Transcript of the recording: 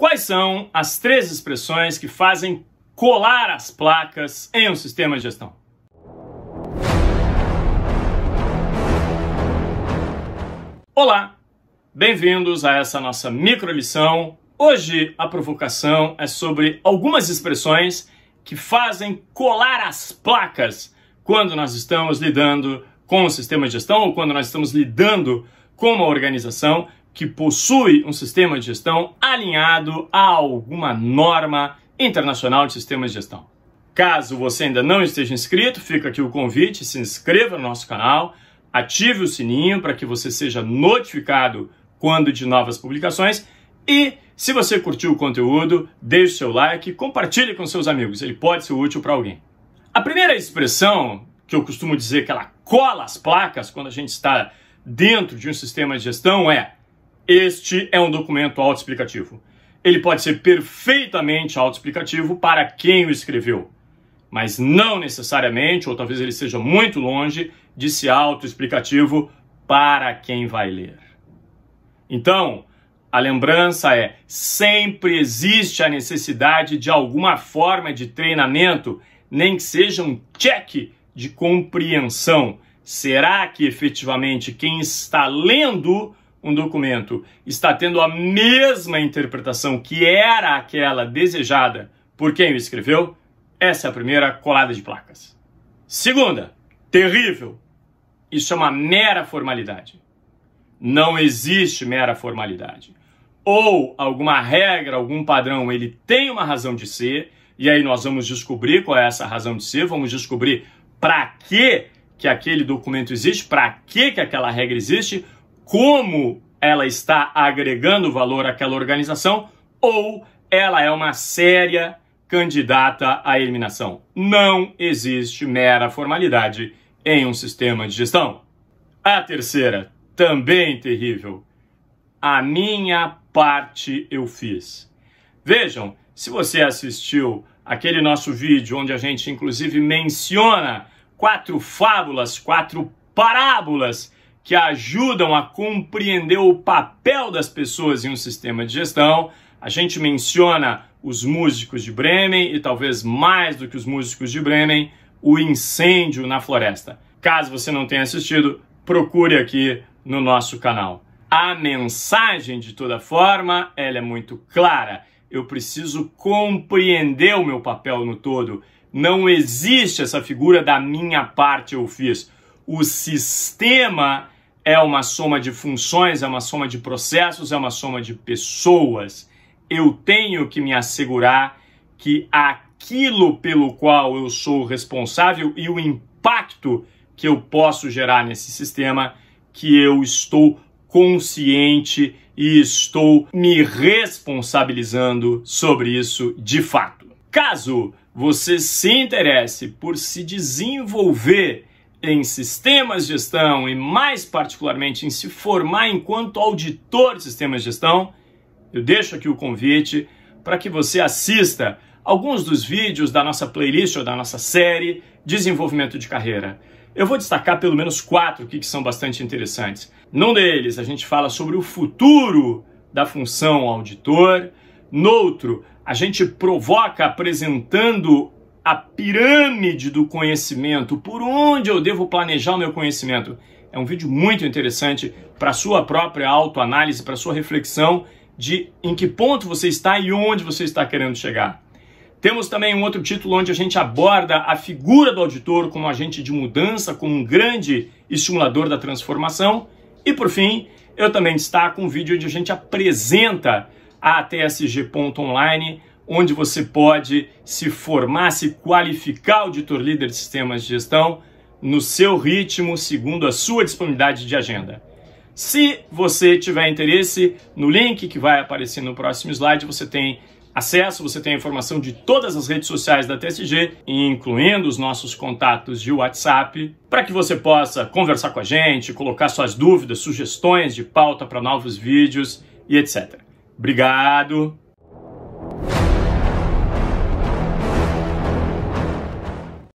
Quais são as três expressões que fazem colar as placas em um sistema de gestão? Olá, bem-vindos a essa nossa lição. Hoje a provocação é sobre algumas expressões que fazem colar as placas quando nós estamos lidando com o sistema de gestão ou quando nós estamos lidando com uma organização que possui um sistema de gestão alinhado a alguma norma internacional de sistemas de gestão. Caso você ainda não esteja inscrito, fica aqui o convite, se inscreva no nosso canal, ative o sininho para que você seja notificado quando de novas publicações e se você curtiu o conteúdo, deixe seu like, compartilhe com seus amigos, ele pode ser útil para alguém. A primeira expressão que eu costumo dizer que ela cola as placas quando a gente está dentro de um sistema de gestão é este é um documento autoexplicativo. Ele pode ser perfeitamente autoexplicativo para quem o escreveu, mas não necessariamente, ou talvez ele seja muito longe, de ser autoexplicativo para quem vai ler. Então, a lembrança é: sempre existe a necessidade de alguma forma de treinamento, nem que seja um check de compreensão. Será que efetivamente quem está lendo um documento está tendo a mesma interpretação que era aquela desejada por quem o escreveu, essa é a primeira colada de placas. Segunda, terrível. Isso é uma mera formalidade. Não existe mera formalidade. Ou alguma regra, algum padrão, ele tem uma razão de ser, e aí nós vamos descobrir qual é essa razão de ser, vamos descobrir para que que aquele documento existe, para que que aquela regra existe, como ela está agregando valor àquela organização ou ela é uma séria candidata à eliminação. Não existe mera formalidade em um sistema de gestão. A terceira, também terrível. A minha parte eu fiz. Vejam, se você assistiu aquele nosso vídeo onde a gente inclusive menciona quatro fábulas, quatro parábolas que ajudam a compreender o papel das pessoas em um sistema de gestão. A gente menciona os músicos de Bremen e talvez mais do que os músicos de Bremen, o incêndio na floresta. Caso você não tenha assistido, procure aqui no nosso canal. A mensagem, de toda forma, ela é muito clara. Eu preciso compreender o meu papel no todo. Não existe essa figura da minha parte eu fiz o sistema é uma soma de funções, é uma soma de processos, é uma soma de pessoas. Eu tenho que me assegurar que aquilo pelo qual eu sou responsável e o impacto que eu posso gerar nesse sistema, que eu estou consciente e estou me responsabilizando sobre isso de fato. Caso você se interesse por se desenvolver em sistemas de gestão e, mais particularmente, em se formar enquanto auditor de sistemas de gestão, eu deixo aqui o convite para que você assista alguns dos vídeos da nossa playlist ou da nossa série Desenvolvimento de Carreira. Eu vou destacar pelo menos quatro aqui que são bastante interessantes. Num deles, a gente fala sobre o futuro da função auditor. Noutro, a gente provoca apresentando a pirâmide do conhecimento, por onde eu devo planejar o meu conhecimento. É um vídeo muito interessante para sua própria autoanálise, para sua reflexão de em que ponto você está e onde você está querendo chegar. Temos também um outro título onde a gente aborda a figura do auditor como agente de mudança, como um grande estimulador da transformação. E por fim, eu também destaco um vídeo onde a gente apresenta a TSG.online onde você pode se formar, se qualificar auditor líder de sistemas de gestão no seu ritmo, segundo a sua disponibilidade de agenda. Se você tiver interesse, no link que vai aparecer no próximo slide, você tem acesso, você tem a informação de todas as redes sociais da TSG, incluindo os nossos contatos de WhatsApp, para que você possa conversar com a gente, colocar suas dúvidas, sugestões de pauta para novos vídeos e etc. Obrigado!